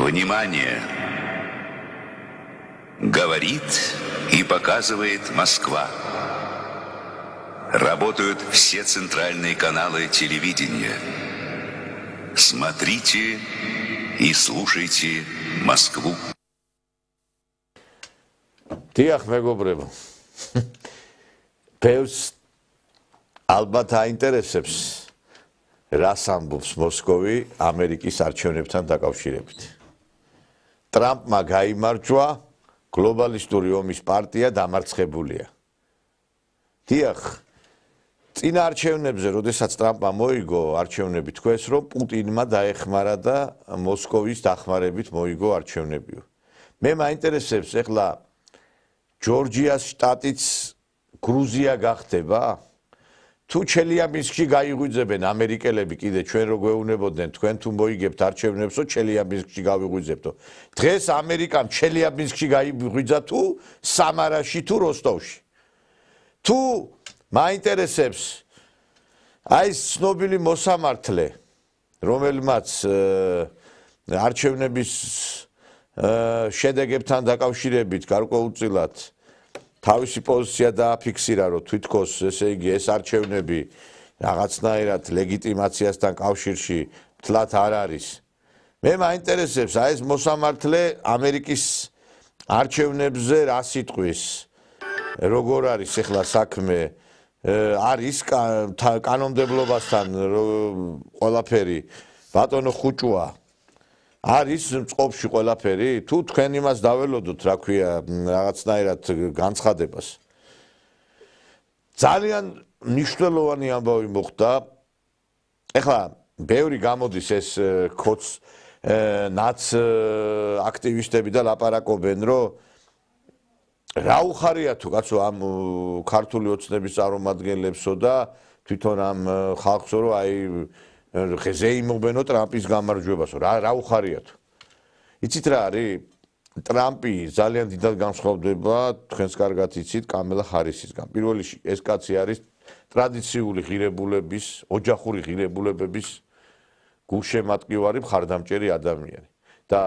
Внимание! Говорит и показывает Москва. Работают все центральные каналы телевидения. Смотрите и слушайте Москву. Ты Diolch fe gwbrym. Pews ალბათ აინტერესებს რას ამბობს მოსკოვი ამერიკის არჩევნებთან დაკავშირებით. ტრამპმა გამოიმარჯვა გლობალისტური ომის პარტია დამარცხებულია. დიახ. წინა არჩევნებზე, როდესაც ტრამპმა მოიგო არჩევნები, თქვეს, რომ პუტინმა დაეხმარა და მოსკოვის დახმარებით მოიგო არჩევნებიო. მე მაინტერესებს, ეხლა ჯორჯიას შტატიც გრუზია გახდება? თუ ჩელიაბინსკში გაიღვიძებენ ამერიკელები კიდე ჩვენ რო გვეუბნებოდნენ თქვენ თუ მოიგებთ არჩევნებსო ჩელიაბინსკში გავიღვიძებთო დღეს ამერიკამ ჩელიაბინსკში გაიღვიძა თუ სამარაში თუ როსტოვში თუ მაინტერესებს აი ცნობილი მოსამართლე რომელმაც არჩევნების შედეგებთან დაკავშირებით გარკვეულწილად აა თავისი პოზიცია დააფიქსირა, რომ თვითcos ესე იგი ეს არჩევნები რაღაცნაირად ლეგიტიმაციასთან კავშირში თლათ არ არის. მე მაინტერესებს, აი ეს მოსამართლე ამერიკის არჩევნებზე რა სიტყვის? როგორ არის ახლა საქმე? არის კანონმდებლობასთან ყველაფერი ბატონო ხუჭუა არის წყობში ყველაფერი თუ თქვენ იმას დაველოდოთ რა ქვია რაღაცნაირად განცხადებას ძალიან მნიშვნელოვანი ამბავი მოხდა ეხლა ბევრი გამოდის ეს კოც ნაც აქტივისტები და ლაპარაკობენ რომ რა უხარია თუ კაცო ამ ქართული ოცნების წარმომადგენლებსო და თვითონ ამ ხალხსო რომ აი ხეზე იმობენო ტრამპის გამარჯვებასო რა რა უხარიათ იცით რა არის ტრამპი ძალიან დიდად განსხვავდება თქვენს კარგად იცით კამელა ჰარისისგან პირველი ეს კაცი არის ტრადიციული ღირებულების ოჯახური ღირებულებების გულშემატკივარი მხარდამჭერი ადამიანი და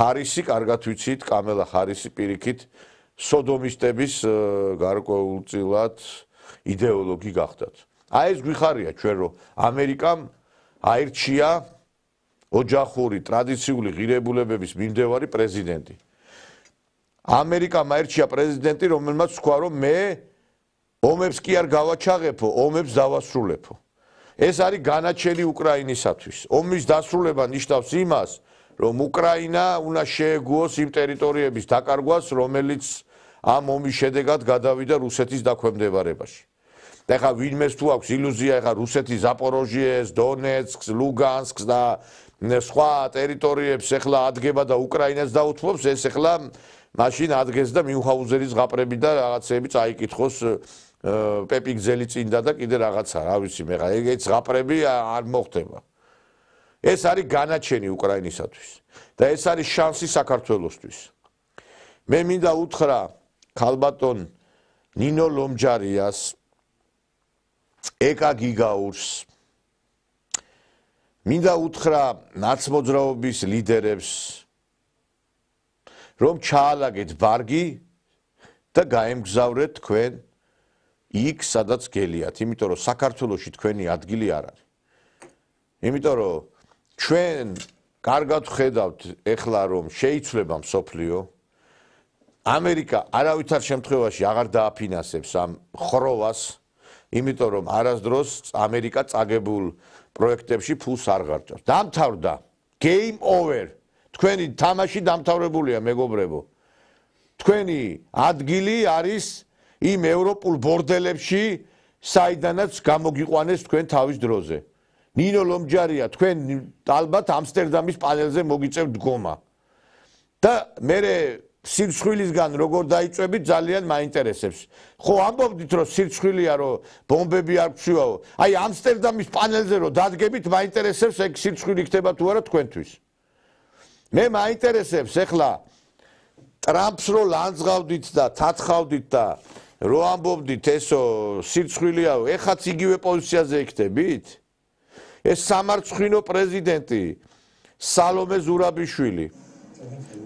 ჰარისი კარგად ვიცით კამელა ჰარისი პირიქით სოდომისტების გარკვეულწილად იდეოლოგი გახდათ აი ეს გვიხარია ჩვენ რომ ამერიკამ აირჩია ოჯახური ტრადიციული ღირებულებების მიმდევარი პრეზიდენტი. ამერიკამ აირჩია პრეზიდენტი, რომელმაც თქვა, რომ მე ომებს კი არ გავაჩაღებო, ომებს დავასრულებო. ეს არის განაჩენი უკრაინისათვის. ომის დასრულება ნიშნავს იმას, რომ უკრაინა უნდა შეეგუოს იმ ტერიტორიების დაკარგვას, რომელიც ამ ომის შედეგად გადავიდა რუსეთის დაქვემდებარებაში. და ახლა ვინმეს თუ აქვს ილუზია ახლა რუსეთი ზაპოროჟიეს, დონეცკს, ლუგანსკს და სხვა ტერიტორიებს ახლა ადგება და უკრაინას დაუთმობს, ეს ახლა მაშინ ადგეს და მიუხაუზერის ზღაპრები და რაღაცეები წაიკითხოს პეპი გზელი წინდა და კიდე რაღაცა, რა ვიცი მე, ახლა ეგეც ზღაპრები არ მოხდება. ეს არის განაჩენი უკრაინისათვის და ეს არის შანსი საქართველოსთვის. მე მინდა უთხრა ქალბატონ ნინო ლომჯარიას, ეკა გიგაურს მინდა უთხრა ნაცმოძრაობის ლიდერებს რომ ჩაალაგეთ ბარგი და გაემგზავრეთ თქვენ იქ სადაც გელიათ, იმიტომ რომ საქართველოსი თქვენი ადგილი არ არის. იმიტომ რომ ჩვენ კარგად ხედავთ ეხლა რომ შეიცვლება მსოფლიო ამერიკა არავითარ შემთხვევაში აღარ დააფინანსებს ამ ხროვას იმიტომ რომ არასდროს ამერიკა წაგებულ პროექტებში ფულს არ გარჭავს. დამთავრდა. Game over. თქვენი თამაში დამთავრებულია, მეგობრებო. თქვენი ადგილი არის იმ ევროპულ ბორდელებში, საიდანაც გამოგიყვანეს თქვენ თავის დროზე. ნინო ლომჯარია, თქვენ ალბათ ამსტერდამის პანელზე მოგიწევთ დგომა. და მე სირცხვილისგან როგორ დაიწვევით ძალიან მაინტერესებს. ხო, ამბობდით რომ სირცხვილია რომ ბომბები არ გშვიაო. აი ამსტერდამის პანელზე რომ დადგებით მაინტერესებს ეგ სირცხვილი ხდება თუ არა თქვენთვის. მე მაინტერესებს ახლა ტრამპს რო ლანძღავდით და თათხავდით და რო ამბობდით ესო სირცხვილიაო, ეხაც იგივე პოზიციაზე იქნებით? ეს სამარცხინო პრეზიდენტი სალომე ზურაბიშვილი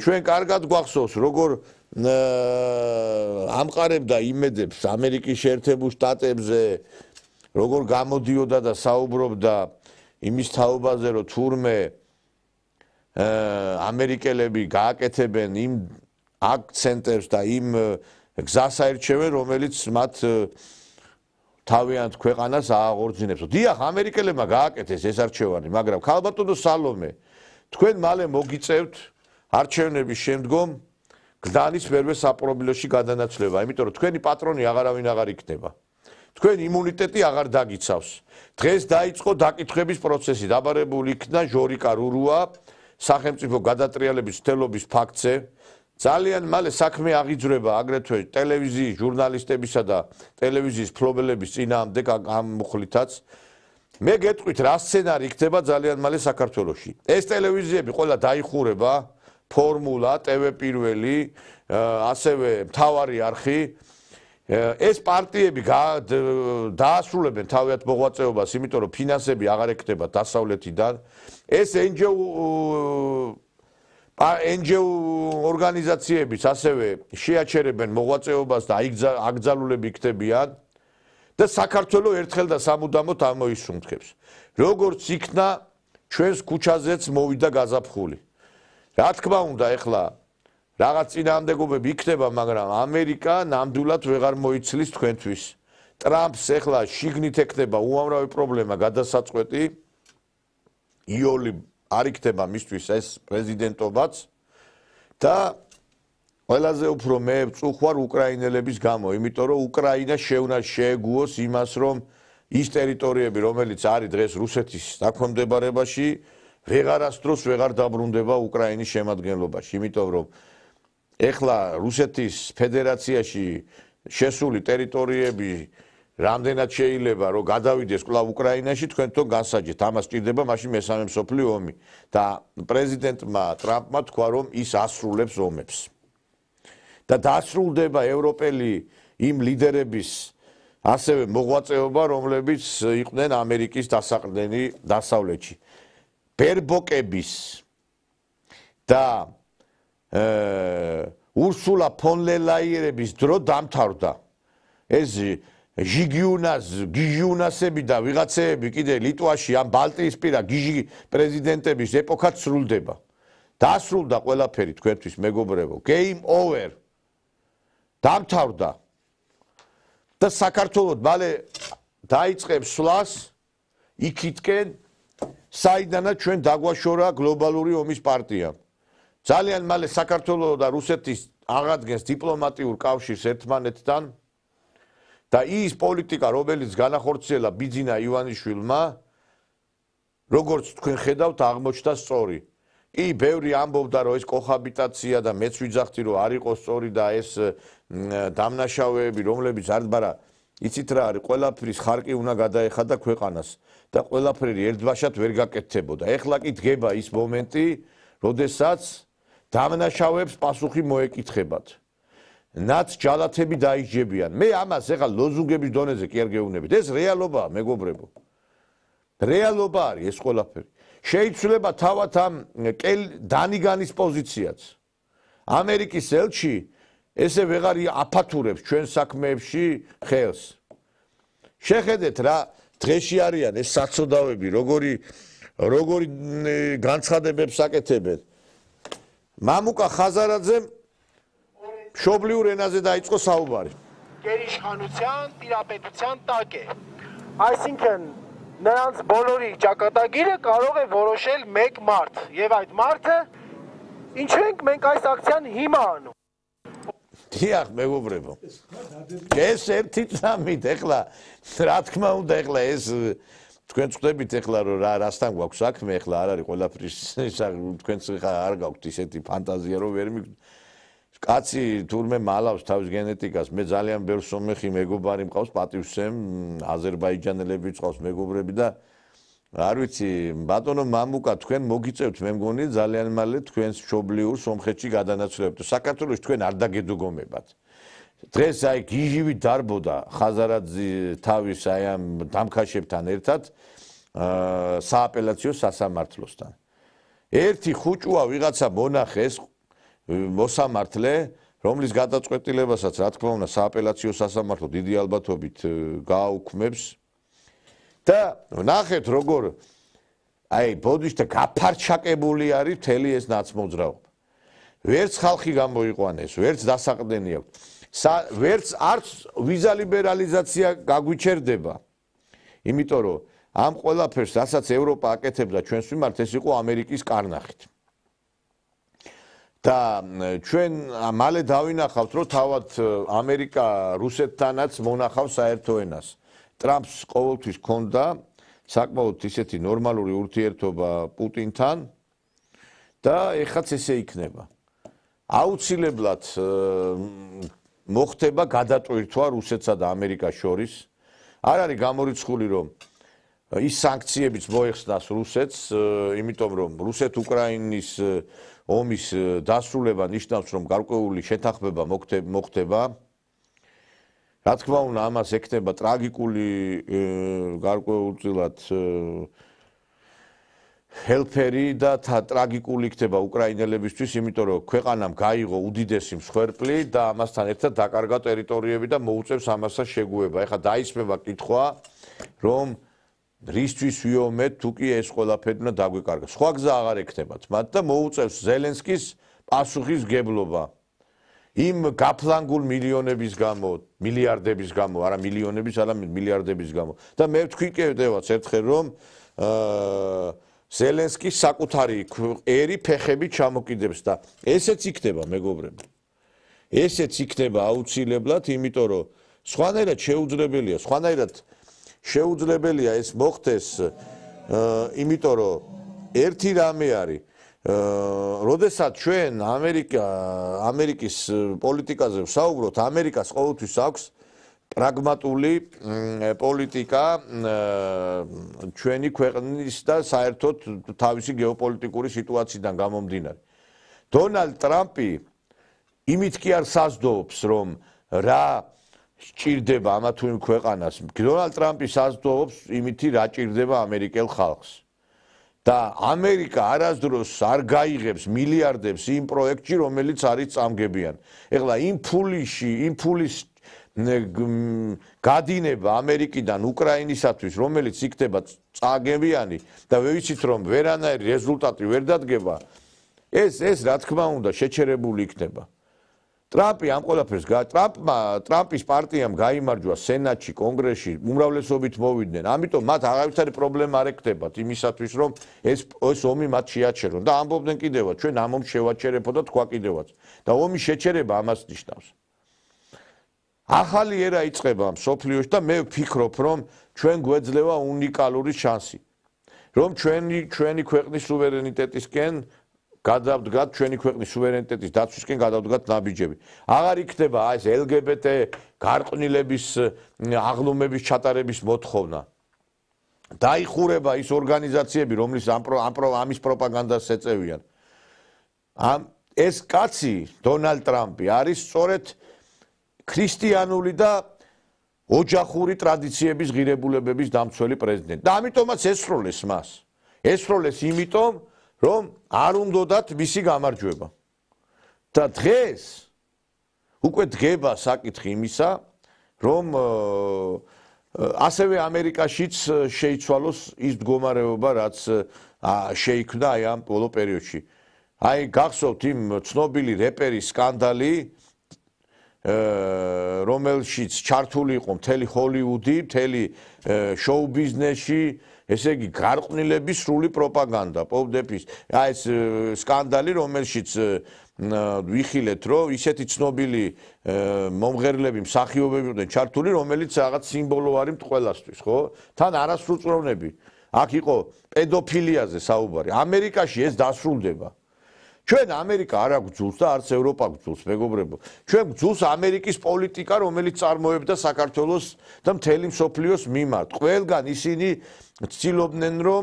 ჩვენ კარგად გვახსოვს როგორ ამყარებდა იმედებს ამერიკის შეერთებულ შტატებზე როგორ გამოდიოდა და საუბრობდა იმის თაობაზე რომ თურმე ამერიკელები გააკეთებენ იმ აქ ცენტრებს და იმ გზას აერჩევენ რომელიც მათ თავიანთ ქვეყანას ააღორძინებს. დიახ, ამერიკელებმა გააკეთეს ეს არჩევანი, მაგრამ ქალბატონო სალომე, თქვენ მალე მოგიწევთ არჩევნების შემდგომ გზანის მერვე საპრობილოში გადანაცვლება. იმიტომ რომ თქვენი პატრონი აღარავინ აღარ იქნება. თქვენ იმუნიტეტი აღარ დაგიცავს. დღეს დაიწყო დაკითხების პროცესი. დაბარებული იქნა ჟორიკა რურუა სახელმწიფო გადატრიალების თელობის ფაქტზე. ძალიან მალე საქმე აღიძრება აგრეთვე ტელევიზიის ჟურნალისტებისა და ტელევიზიის ფლობელების წინაამდე ამ მუხლითაც. მე გეტყვით რა სცენარი იქნება ძალიან მალე საქართველოში. ეს ტელევიზიები ყველა დაიხურება ფორმულა ტევე პირველი ასევე მთავარი არქი ეს პარტიები დაასრულებენ თავიანთ მოღვაწეობას, იმიტომ რომ ფინანსები აღარ ექნება დასავლეთიდან. ეს NGO NGO ორგანიზაციებიც ასევე შეაჩერებენ მოღვაწეობას და აკძალულები იქნებიან და საქართველო ერთხელ და სამუდამოდ ამოისუნთქებს. როგორც იქნა ჩვენს ქუჩაზეც მოვიდა გაზაფხული. რა თქმა უნდა ეხლა რაღაც წინამდებობები იქნება მაგრამ ამერიკა ნამდვილად ვეღარ მოიცლის თქვენთვის ტრამპს ეხლა შიგნით ექნება უამრავი პრობლემა გადასაწყვეტი იოლი არ იქნება მისთვის ეს პრეზიდენტობაც და ყველაზე უფრო მე წუხვარ უკრაინელების გამო იმიტომ რომ უკრაინა შეუნა შეეგუოს იმას რომ ის ტერიტორიები რომელიც არის დღეს რუსეთის დაქვემდებარებაში ვეღარასდროს ვეღარ დაბრუნდება უკრაინის შემადგენლობაში, იმიტომ რომ ეხლა რუსეთის ფედერაციაში შესული ტერიტორიები რამდენად შეიძლება რომ გადავიდეს კლავ უკრაინაში თქვენ თვითონ განსაჯეთ ამას ჭირდება მაშინ მესამე მსოფლიო ომი და პრეზიდენტმა ტრამპმა თქვა რომ ის ასრულებს ომებს და დაასრულდება ევროპელი იმ ლიდერების ასევე მოღვაწეობა რომლებიც იყვნენ ამერიკის დასაყრდენი დასავლეთში ბერბოკების და ე ურსულა ფონ ლელაიერების დრო დამთავრდა. ეს ჟიგიუნას, გიჟიუნასები და ვიღაცეები კიდე ლიტვაში ან ბალტიისპირა გიჟი პრეზიდენტების ეპოქაც სრულდება. დასრულდა ყველაფერი თქვენთვის მეგობრებო. Game over. დამთავრდა. და საქართველოს მალე დაიწყებს სვლას იქითკენ საიდანაც ჩვენ დაგვაშორა გლობალური ომის პარტია. ძალიან მალე საქართველოს და რუსეთის აღადგენს დიპლომატიურ კავშირს ერთმანეთთან და ის პოლიტიკა, რომელიც განახორციელა ბიძინა ივანიშვილმა, როგორც თქვენ ხედავთ, აღმოჩნდა სწორი. კი, ბევრი ამბობდა, რომ ეს კოჰაბიტაცია და მეც ვიძახტი, რომ არ იყოს სწორი და ეს დამნაშავეები, რომლებიც არ დაბარა, იცით რა არის, ყველაფრის ხარკი უნდა გადაეხადა ქვეყანას. და ყველაფერი ერთბაშად ვერ გაკეთდებოდა. ეხლა კი დგება ის მომენტი, როდესაც დამნაშავებს პასუხი მოეკითხებათ. ნაც ჯალათები დაიჯებიან. მე ამას ეხლა ლოზუნგების დონეზე კი არ გეუბნებით. ეს რეალობაა, მეგობრებო. რეალობა არის ეს ყველაფერი. შეიცვლება თავად ამ დანიგანის პოზიციაც. ამერიკის ელჩი ესე ვეღარი აფათურებს ჩვენ საქმეებში ხელს. შეხედეთ რა, დღეში არიან ეს საწოდავები, როგორი როგორი განცხადებებს აკეთებენ։ მამუკა ხაზარაძემ შობლიურ ენაზე დაიწყო საუბარი։ Գերիշխանության տիրապետության տակ է։ Այսինքն նրանց բոլորի ճակատագիրը կարող է որոշել մեկ մարդ եւ այդ մարդը ինչու ենք մենք այս ակցիան հիմա անում։ Դիախ, մեղոბრებო։ ეს ერთი წამით ეხლა რა თქმა უნდა ეხლა ეს თქვენ წვდებით ეხლა რომ რა რასთან გვაქვს საქმე ეხლა არ არის ყველაფრის თქვენს ეხლა არ გაქვთ ისეთი ფანტაზია რომ ვერ მი კაცი თურმე მალავს თავის გენეტიკას მე ძალიან ბევრს მომეხი მეგობარი მყავს პატივსემ აზერბაიჯანელები წავს მეგობრები და არ ვიცი ბატონო მამუკა თქვენ მოგიწევთ მე მგონი ძალიან მალე თქვენს შობლიურ სომხეთში გადანაცვლებთ საქართველოს თქვენ არ დაგედუგომებათ დღეს აი გიჟივი დარბოდა ხაზარაძე თავის აი ამ დამქაშებთან ერთად აა სააპელაციო სასამართლოსთან. ერთი ხუჭუა ვიღაცა მონახეს მოსამართლე, რომლის გადაწყვეტილებასაც რა თქმა უნდა სააპელაციო სასამართლო დიდი ალბათობით გააუქმებს და ნახეთ როგორ აი ბოდიშ და გაფარჩაკებული არის მთელი ეს ნაცმოძრაობა. ვერც ხალხი გამოიყვანეს, ვერც დასაყდენი აქვს. ვერც არც ვიზა ლიბერალიზაცია გაგვიჩერდება. იმიტომ რომ ამ ყველაფერს რასაც ევროპა აკეთებდა ჩვენს მიმართ ეს იყო ამერიკის კარნახით. და ჩვენ მალე დავინახავთ რომ თავად ამერიკა რუსეთთანაც მონახავს საერთო ენას. ტრამპს ყოველთვის ჰქონდა საკმაოდ ისეთი ნორმალური ურთიერთობა პუტინთან და ეხაც ესე იქნება. აუცილებლად მოხდება გადატვირთვა რუსეთსა და ამერიკას შორის. არ არის გამორიცხული რომ ის სანქციებიც მოეხსნას რუსეთს, იმიტომ რომ რუსეთ-უკრაინის ომის დასრულება ნიშნავს რომ გარკვეული შეთანხმება მოხდება. რა თქმა უნდა, ამას ექნება ტრაგიკული გარკვეულწილად ჰელფერი და ტრაგიკული იქნება უკრაინელებისთვის, იმიტომ რომ ქვეყანამ გაიღო უდიდესი მსხვერპლი და ამასთან ერთად დაკარგა ტერიტორიები და მოუწევს ამასა შეგუება. ეხლა დაისმება კითხვა, რომ რისთვის ვიომეთ, თუ კი ეს ყველაფერი უნდა დაგვიკარგოს. სხვა გზა აღარ ექნებათ, მათ და მოუწევს ზელენსკის პასუხის გებლობა. იმ გაფლანგულ მილიონების გამო, მილიარდების გამო, არა მილიონების, არა მილიარდების გამო. და მე ვთქვი კიდევაც ერთხელ, რომ აა ზელენსკი საკუთარი ერი ფეხები ჩამოკიდებს და ესეც იქნება მეგობრებო. ესეც იქნება აუცილებლად, იმიტომ რომ სხვანაირად შეუძლებელია, სხვანაირად შეუძლებელია ეს მოხდეს, იმიტომ რომ ერთი რამე არის. როდესაც ჩვენ ამერიკა ამერიკის პოლიტიკაზე ვსაუბრობთ, ამერიკას ყოველთვის აქვს პრაგმატული პოლიტიკა ჩვენი ქვეყნის და საერთოდ თავისი გეოპოლიტიკური სიტუაციიდან გამომდინარე. დონალდ ტრამპი იმით კი არ საზდოობს, რომ რა სჭირდება ამა თუ იმ ქვეყანას. დონალდ ტრამპი საზდოობს იმით, რა ჭირდება ამერიკელ ხალხს. და ამერიკა არასდროს არ გაიღებს მილიარდებს იმ პროექტში, რომელიც არის წამგებიან. ეხლა იმ ფულში, იმ ფულის გადინება ამერიკიდან უკრაინისათვის, რომელიც იქნება წაგემიანი და ვერ ვიცით რომ ვერანაირი რეზულტატი ვერ დადგება, ეს ეს რა თქმა უნდა შეჩერებული იქნება. ტრამპი ამ ყველაფერს ტრამპმა ტრამპის პარტიამ გამოიმარჯვა სენატში, კონგრესში, უმრავლესობით მოვიდნენ. ამიტომ მათ აღარცარი პრობლემა არ ექნებათ იმისათვის, რომ ეს ეს ომი მათ შეაჩერონ და ამბობდნენ კიდევაც, ჩვენ ამ ომ შევაჩერებო და თქვა კიდევაც. და ომი შეჩერება ამას ნიშნავს. ახალი ერა იწება სოფლიოში და მე ვფიქრობ, რომ ჩვენ გვეძლევა უნიკალური შანსი, რომ ჩვენი ჩვენი ქვეყნის სუვერენიტეტისკენ გადავდგათ, ჩვენი ქვეყნის სუვერენიტეტის დაცვისკენ გადავდგათ ნაბიჯები. აღარ იქნება ეს LGBT გარყვნილების აღლუმების ჩატარების მოთხოვნა. დაიხურება ის ორგანიზაციები, რომლის ამ ამ ამის პროპაგანდას ეწევიან. ამ ეს კაცი დონალდ ტრამპი არის სწორედ ქრისტიანული და ოჯახური ტრადიციების ღირებულებების დამცველი პრეზიდენტი. და ამიტომაც ესროლეს მას. ესროლეს იმიტომ, რომ არ უნდათ მისი გამარჯვება. და დღეს უკვე დგება საკითხი იმისა, რომ ასევე ამერიკაშიც შეიცვალოს ის მდგომარეობა, რაც შეიქმნა აი ამ პოლო პერიოდში. აი გახსოვთ იმ ცნობილი რეპერის სკანდალი, რომელშიც ჩართული იყო მთელი ჰოლივუდი, მთელი შოუ ბიზნესი, ესე იგი გარყვნილების სრული პროპაგანდა, პოპ დეფის. აი ეს სკანდალი, რომელშიც ვიხილეთ, რომ ისეთი ცნობილი მომღერლები, მსახიობები იყვნენ ჩართული, რომელიც რაღაც სიმბოლო არის მთყელასთვის, ხო? თან არასრულწლოვნები. აქ იყო პედოფილიაზე საუბარი. ამერიკაში ეს დასრულდება. ჩვენ ამერიკა არ აგძულს და არც ევროპა გძულს, მეგობრებო. ჩვენ გძულს ამერიკის პოლიტიკა, რომელიც წარმოებდა საქართველოს და მთელი მსოფლიოს მიმართ. ყველგან ისინი ცდილობდნენ, რომ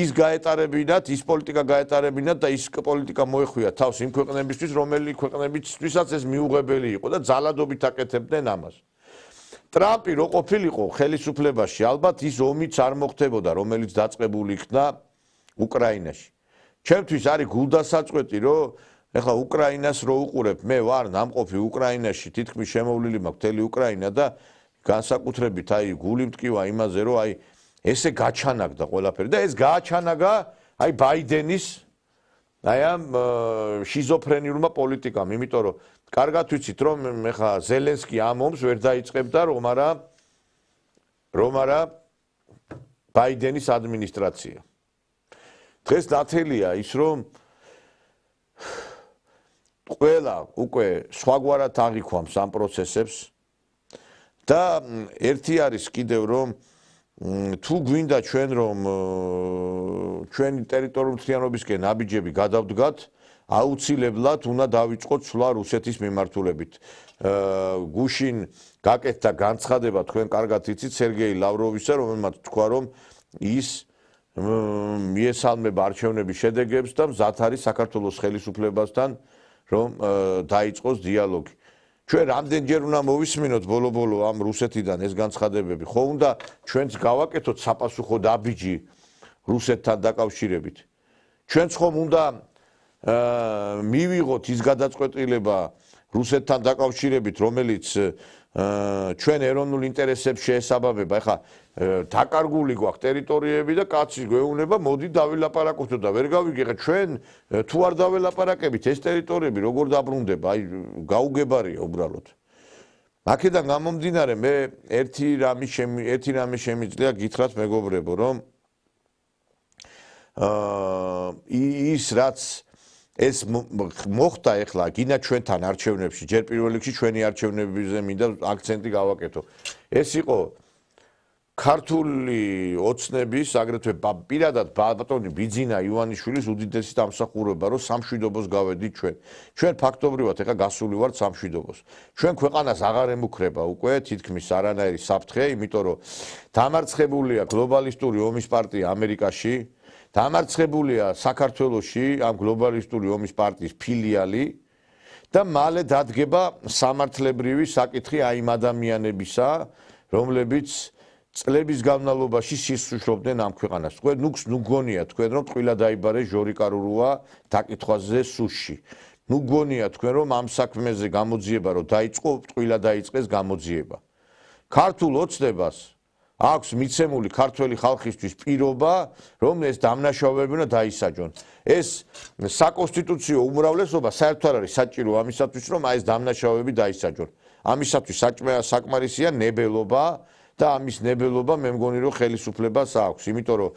ის გაეტარებინათ, ის პოლიტიკა გაეტარებინათ და ის პოლიტიკა მოეხვიათ თავს იმ ქვეყნებისთვის, რომელი ქვეყნებისთვისაც ეს მიუღებელი იყო და ძალადობით აკეთებდნენ ამას. ტრამპი რო ყოფილიყო ხელისუფლებაში, ალბათ ის ომიც არ მოხდებოდა, რომელიც დაწყებული იქნა უკრაინაში. ჩემთვის არის გულდასაწყვეტი რომ ეხლა უკრაინას რო უყურებ მე ვარ ნამყოფი უკრაინაში თითქმის შემოვლილი მაქვს მთელი უკრაინა და განსაკუთრებით აი გული მткиვა იმაზე რომ აი ესე გაჩანაგდა ყველაფერი და ეს გაჩანაგა აი ბაიდენის აი ამ შიზოფრენიულმა პოლიტიკამ იმიტომ რომ კარგად ვიცით რომ ეხლა ზელენსკი ამ ომს ვერ დაიწყებდა რომ არა რომ არა ბაიდენის ადმინისტრაცია დღეს ნათელია ის რომ ყველა უკვე სხვაგვარად აღიქვამს ამ პროცესებს და ერთი არის კიდევ რომ თუ გვინდა ჩვენ რომ ჩვენი ტერიტორიული მთლიანობისკენ აბიჯები გადავდგათ აუცილებლად უნდა დავიწყოთ სვლა რუსეთის მიმართულებით. აა გუშინ გაკეთდა განცხადება თქვენ კარგად იცით სერგეი ლავროვისა რომელმაც თქვა რომ ის აა მიესალმება არჩევნების შედეგებს და მზად არის საქართველოს ხელისუფლებასთან რომ დაიწყოს დიალოგი. ჩვენ რამდენჯერ უნდა მოვისმინოთ ბოლო-ბოლო ამ რუსეთიდან ეს განცხადებები? ხო უნდა ჩვენც გავაკეთოთ საპასუხო დაბიჯი რუსეთთან დაკავშირებით. ჩვენც ხომ უნდა აა მივიღოთ ის გადაწყვეტილება რუსეთთან დაკავშირებით, რომელიც ჩვენ ეროვნულ ინტერესებს შეესაბამება. ეხლა დაკარგული გვაქვს ტერიტორიები და კაცის გვეუბნება მოდი დავილაპარაკოთო და ვერ გავიგეღე ჩვენ თუ არ დავილაპარაკებით ეს ტერიტორიები როგორ დაბრუნდება აი გაუგებარია უბრალოდ აქედან გამომდინარე მე ერთი რამის შემი ერთი რამის შემიძლია გითხრათ მეგობრებო რომ აა ის რაც ეს მოხდა ახლა გინა ჩვენთან არჩევნებში ჯერ პირველ რიგში ჩვენი არჩევნებიზე მინდა აქცენტი გავაკეთო ეს იყო ქართული ოცნების, აგრეთვე პირადად ბატონი ბიძინა ივანიშვილის უდიდესი დამსახურება, რომ სამშვიდობოს გავედით ჩვენ. ჩვენ ფაქტობრივად ეხა გასული ვართ სამშვიდობოს. ჩვენ ქვეყანას აღარ ემუქრება უკვე თითქმის არანაირი საფრთხე, იმიტომ რომ დამარცხებულია გლობალისტური ომის პარტია ამერიკაში, დამარცხებულია საქართველოსი ამ გლობალისტური ომის პარტიის ფილიალი და მალე დადგება სამართლებრივი საკითხი აი ამ ადამიანებისა, რომლებიც წლების განმავლობაში სისუშრობდნენ ამ ქვეყანას. თქვენ ნუ გგონია თქვენ რომ ყილა დაიბარე ჟორი კარურუა დაკითხვაზე სუში. ნუ გგონია თქვენ რომ ამ საქმეზე გამოძიება რომ დაიწყო ყილა დაიწყეს გამოძიება. ქართულ ოცნებას აქვს მიცემული ქართველი ხალხისთვის პირობა, რომ ეს დამნაშავეები უნდა დაისაჯონ. ეს საკონსტიტუციო უმრავლესობა საერთოდ არ არის საჭირო ამისათვის, რომ აი ეს დამნაშავეები დაისაჯონ. ამისათვის საჭმე საკმარისია ნებელობა, და ამის ნებელობა მე მგონი რომ ხელისუფლებას აქვს იმიტომ რომ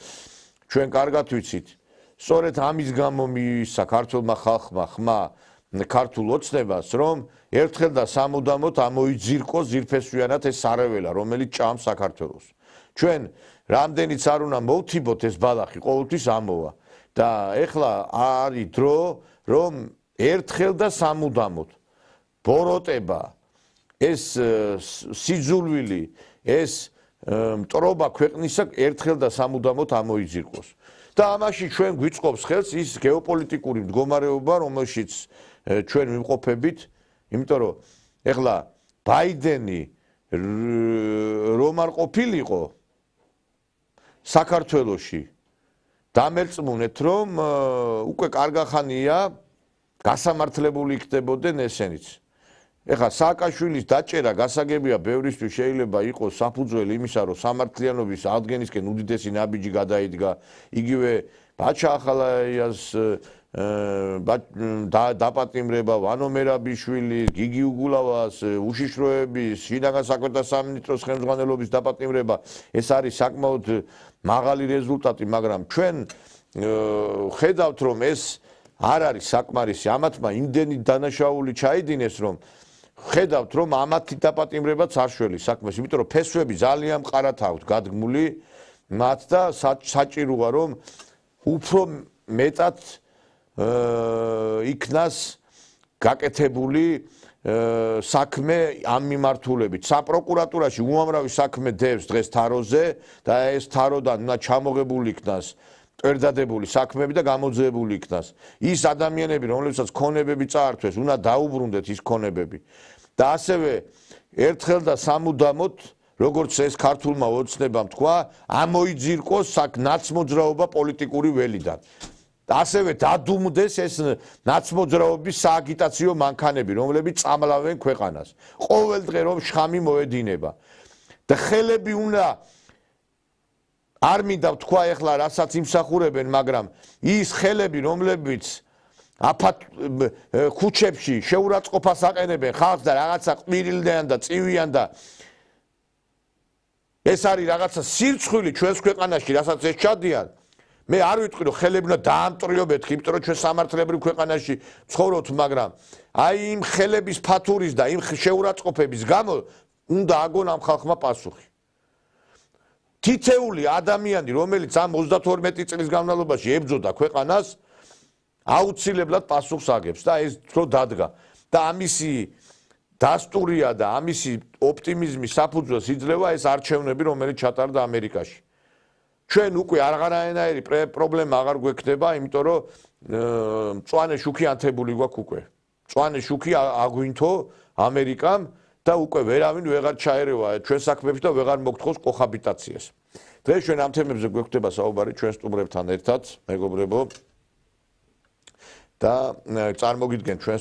ჩვენ კარგად ვიცით სწორედ ამის გამო საქართველოს ხალხმა ხმა ქართულ ოცნებას რომ ერთხელ და სამუდამოდ ამოიძირკო ზირფესვიანად ეს არეველა რომელიც ჭამს საქართველოს ჩვენ რამდენიც არ უნდა მოვთიბოთ ეს ბალახი ყოველთვის ამოვა და ეხლა არის დრო რომ ერთხელ და სამუდამოდ ბოროტება ეს სიძულვილი ეს მტრობა ქვეყნისა ერთხელ და სამუდამოდ ამოიძირკოს. და ამაში ჩვენ გვიწყობს ხელს ის გეოპოლიტიკური მდგომარეობა, რომელშიც ჩვენ მიმყოფებით, იმიტომ რომ ეხლა ბაიდენი რომ არ ყოფილიყო საქართველოსი დამერწმუნეთ რომ უკვე კარგახანია გასამართლებული იქნებოდნენ ესენიც ეხა სააკაშვილის დაჭერა გასაგებია ბევრისთვის შეიძლება იყოს საფუძველი იმისა რომ სამართლიანობის აღდგენისკენ უდიდესი ნაბიჯი გადაიდგა იგივე ბაჩა ახალაიას და დაპატიმრება ვანომერაბიშვილის, გიგიუგულავას, უშიშროების, შინაგან საქმეთა სამინისტროს ხელმძღვანელობის დაპატიმრება, ეს არის საკმაოდ მაღალი რეზულტატი, მაგრამ ჩვენ ხედავთ რომ ეს არ არის საკმარისი ამათმა იმდენი დანაშაული ჩაიდინეს რომ ხედავთ რომ ამათი დაპატიმრებაც არ შველი საქმეს იმიტომ რომ ფესვები ძალიან მყარად აქვს გადგმული მათ და საჭიროა რომ უფრო მეტად იქნას გაკეთებული საქმე ამ მიმართულებით საპროკურატურაში უამრავი საქმე დევს დღეს თაროზე და ეს თაროდან უნდა ჩამოღებული იქნას პერდადებული საქმეები და გამოძებული იქნას. ის ადამიანები, რომლებსაც ქონებები წაართვეს, უნდა დაუბრუნდეთ ის ქონებები. და ასევე ერთხელ და სამუდამოდ, როგორც ეს ქართულმა ოცნებამ თქვა, ამოიძირკოს საკნაცმოძრაობა პოლიტიკური ველიდან. ასევე დადუმდეს ეს ნაცმოძრაობის სააგიტაციო მანქანები, რომლები წამლავენ ქვეყანას. ყოველდღე რომ შხამი მოედინება. და ხელები უნდა არ მინდა თქვა ახლა რასაც იმსახურებენ, მაგრამ ის ხელები, რომლებიც აფათ ქუჩებში შეურაცხყოფას აყენებენ ხალხს და რაღაცა ყვირილდნენ და წივიან და ეს არის რაღაცა სირცხვილი ჩვენს ქვეყანაში, რასაც ეს ჩადიან. მე არ ვიტყვი, რომ ხელები უნდა დაამტრიობეთ, იმიტომ რომ ჩვენ სამართლებრივ ქვეყანაში ცხოვრობთ, მაგრამ აი იმ ხელების ფათურის და იმ შეურაცხყოფების გამო უნდა აგონ ამ ხალხმა პასუხი. თითეული ადამიანი, რომელიც ამ 32 წლის განმავლობაში ებძოდა ქვეყანას, აუცილებლად პასუხს აგებს და ეს რო დადგა და ამისი დასტურია და ამისი ოპტიმიზმის საფუძველს იძლევა ეს არჩევნები, რომელიც ჩატარდა ამერიკაში. ჩვენ უკვე აღარანაირი პრობლემა აღარ გვექნება, იმიტომ რომ მწوانه შუქი ანთებული გვაქვს უკვე. მწوانه შუქი აგვინთო ამერიკამ და უკვე ვერავინ ვეღარ ჩაერევა ჩვენ საქმეებში და ვეღარ მოგთხოვს კოჰაბიტაციას. დღეს ჩვენ ამ თემებზე გვექვთება საუბარი ჩვენ სტუმრებთან ერთად, მეგობრებო. და წარმოგიდგენ ჩვენ